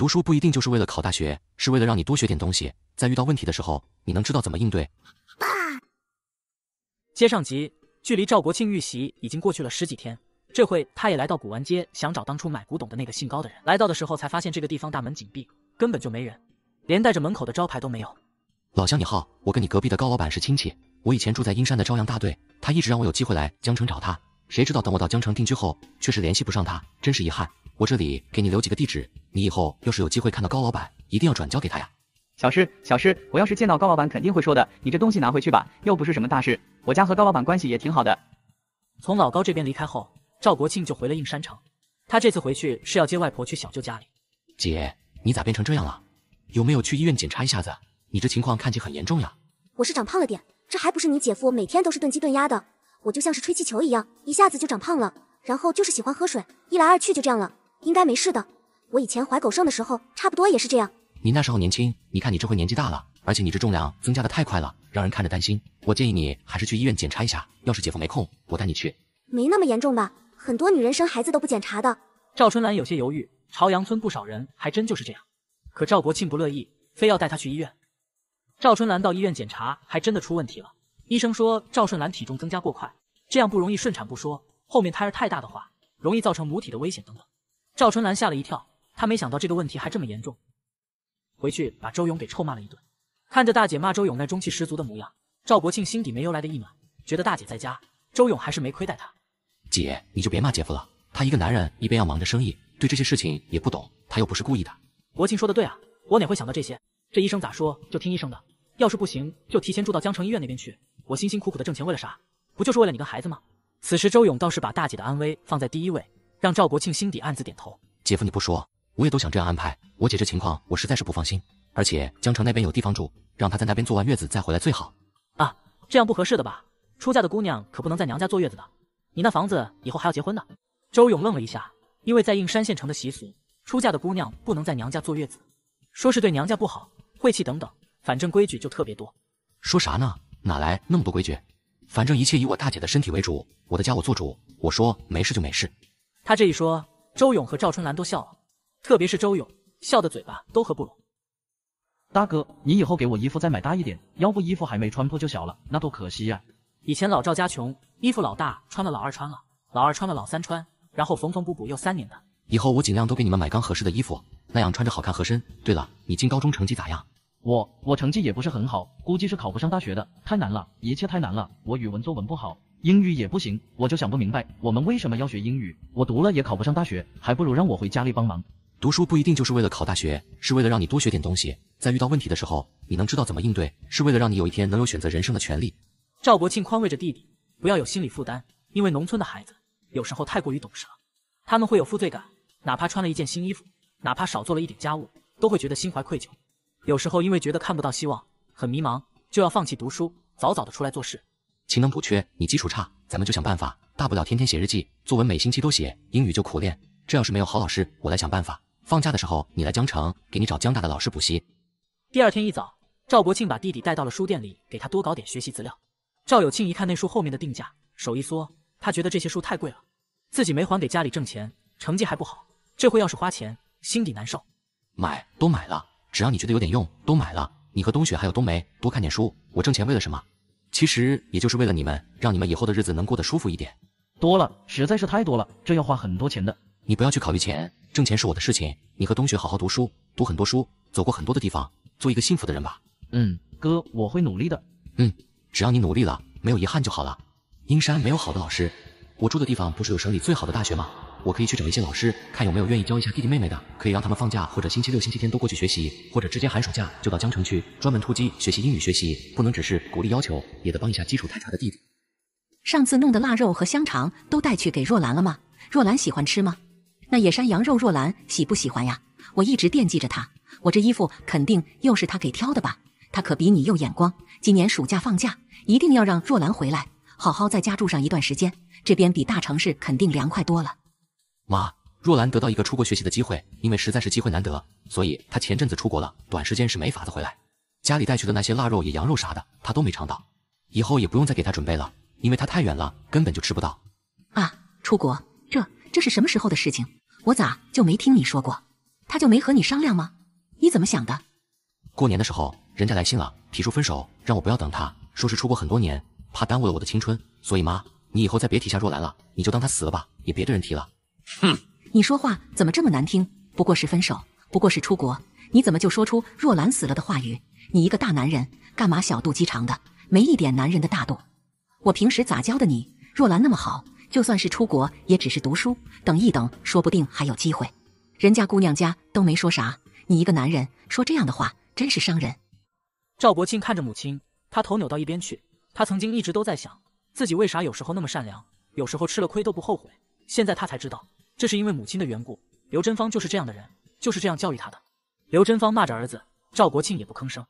读书不一定就是为了考大学，是为了让你多学点东西，在遇到问题的时候，你能知道怎么应对。接上集，距离赵国庆遇袭已经过去了十几天，这回他也来到古玩街，想找当初买古董的那个姓高的人。来到的时候，才发现这个地方大门紧闭，根本就没人，连带着门口的招牌都没有。老乡你好，我跟你隔壁的高老板是亲戚，我以前住在阴山的朝阳大队，他一直让我有机会来江城找他，谁知道等我到江城定居后，却是联系不上他，真是遗憾。我这里给你留几个地址，你以后要是有机会看到高老板，一定要转交给他呀。小师，小师，我要是见到高老板，肯定会说的。你这东西拿回去吧，又不是什么大事。我家和高老板关系也挺好的。从老高这边离开后，赵国庆就回了应山城。他这次回去是要接外婆去小舅家里。姐，你咋变成这样了？有没有去医院检查一下子？你这情况看起来很严重呀。我是长胖了点，这还不是你姐夫每天都是炖鸡炖鸭的，我就像是吹气球一样，一下子就长胖了。然后就是喜欢喝水，一来二去就这样了。应该没事的。我以前怀狗剩的时候，差不多也是这样。你那时候年轻，你看你这回年纪大了，而且你这重量增加的太快了，让人看着担心。我建议你还是去医院检查一下。要是姐夫没空，我带你去。没那么严重吧？很多女人生孩子都不检查的。赵春兰有些犹豫。朝阳村不少人还真就是这样。可赵国庆不乐意，非要带她去医院。赵春兰到医院检查，还真的出问题了。医生说赵春兰体重增加过快，这样不容易顺产不说，后面胎儿太大的话，容易造成母体的危险等等。赵春兰吓了一跳，她没想到这个问题还这么严重，回去把周勇给臭骂了一顿。看着大姐骂周勇那中气十足的模样，赵国庆心底没由来的一暖，觉得大姐在家，周勇还是没亏待她。姐，你就别骂姐夫了，他一个男人一边要忙着生意，对这些事情也不懂，他又不是故意的。国庆说的对啊，我哪会想到这些？这医生咋说就听医生的，要是不行就提前住到江城医院那边去。我辛辛苦苦的挣钱为了啥？不就是为了你跟孩子吗？此时周勇倒是把大姐的安危放在第一位。让赵国庆心底暗自点头。姐夫，你不说，我也都想这样安排。我姐这情况，我实在是不放心。而且江城那边有地方住，让她在那边坐完月子再回来最好。啊，这样不合适的吧？出嫁的姑娘可不能在娘家坐月子的。你那房子以后还要结婚呢。周勇愣了一下，因为在应山县城的习俗，出嫁的姑娘不能在娘家坐月子，说是对娘家不好、晦气等等，反正规矩就特别多。说啥呢？哪来那么多规矩？反正一切以我大姐的身体为主，我的家我做主，我说没事就没事。他这一说，周勇和赵春兰都笑了，特别是周勇，笑的嘴巴都合不拢。大哥，你以后给我衣服再买大一点，要不衣服还没穿破就小了，那多可惜呀！以前老赵家穷，衣服老大穿了，老二穿了，老二穿了，老三穿，然后缝缝补补又三年的。以后我尽量都给你们买刚合适的衣服，那样穿着好看合身。对了，你进高中成绩咋样？我我成绩也不是很好，估计是考不上大学的，太难了，一切太难了，我语文作文不好。英语也不行，我就想不明白，我们为什么要学英语？我读了也考不上大学，还不如让我回家里帮忙。读书不一定就是为了考大学，是为了让你多学点东西，在遇到问题的时候，你能知道怎么应对，是为了让你有一天能有选择人生的权利。赵国庆宽慰着弟弟，不要有心理负担，因为农村的孩子有时候太过于懂事了，他们会有负罪感，哪怕穿了一件新衣服，哪怕少做了一点家务，都会觉得心怀愧疚。有时候因为觉得看不到希望，很迷茫，就要放弃读书，早早的出来做事。勤能补缺，你基础差，咱们就想办法，大不了天天写日记、作文，每星期都写，英语就苦练。这要是没有好老师，我来想办法。放假的时候你来江城，给你找江大的老师补习。第二天一早，赵国庆把弟弟带到了书店里，给他多搞点学习资料。赵有庆一看那书后面的定价，手一缩，他觉得这些书太贵了，自己没还给家里挣钱，成绩还不好，这回要是花钱，心底难受。买都买了，只要你觉得有点用，都买了。你和冬雪还有冬梅多看点书，我挣钱为了什么？其实也就是为了你们，让你们以后的日子能过得舒服一点。多了，实在是太多了，这要花很多钱的。你不要去考虑钱，挣钱是我的事情。你和冬雪好好读书，读很多书，走过很多的地方，做一个幸福的人吧。嗯，哥，我会努力的。嗯，只要你努力了，没有遗憾就好了。阴山没有好的老师，我住的地方不是有省里最好的大学吗？我可以去找一些老师，看有没有愿意教一下弟弟妹妹的，可以让他们放假或者星期六、星期天都过去学习，或者直接寒暑假就到江城去，专门突击学习英语。学习不能只是鼓励要求，也得帮一下基础太差的弟弟。上次弄的腊肉和香肠都带去给若兰了吗？若兰喜欢吃吗？那野山羊肉若兰喜不喜欢呀？我一直惦记着她，我这衣服肯定又是她给挑的吧？她可比你有眼光。今年暑假放假，一定要让若兰回来，好好在家住上一段时间。这边比大城市肯定凉快多了。妈，若兰得到一个出国学习的机会，因为实在是机会难得，所以她前阵子出国了，短时间是没法子回来。家里带去的那些腊肉、野羊肉啥的，她都没尝到，以后也不用再给她准备了，因为她太远了，根本就吃不到。啊，出国？这这是什么时候的事情？我咋就没听你说过？他就没和你商量吗？你怎么想的？过年的时候，人家来信了，提出分手，让我不要等他，说是出国很多年，怕耽误了我的青春。所以妈，你以后再别提夏若兰了，你就当他死了吧，也别对人提了。哼，你说话怎么这么难听？不过是分手，不过是出国，你怎么就说出若兰死了的话语？你一个大男人，干嘛小肚鸡肠的？没一点男人的大度。我平时咋教的你？若兰那么好，就算是出国，也只是读书，等一等，说不定还有机会。人家姑娘家都没说啥，你一个男人说这样的话，真是伤人。赵伯清看着母亲，他头扭到一边去。他曾经一直都在想，自己为啥有时候那么善良，有时候吃了亏都不后悔。现在他才知道。这是因为母亲的缘故，刘珍芳就是这样的人，就是这样教育他的。刘珍芳骂着儿子，赵国庆也不吭声。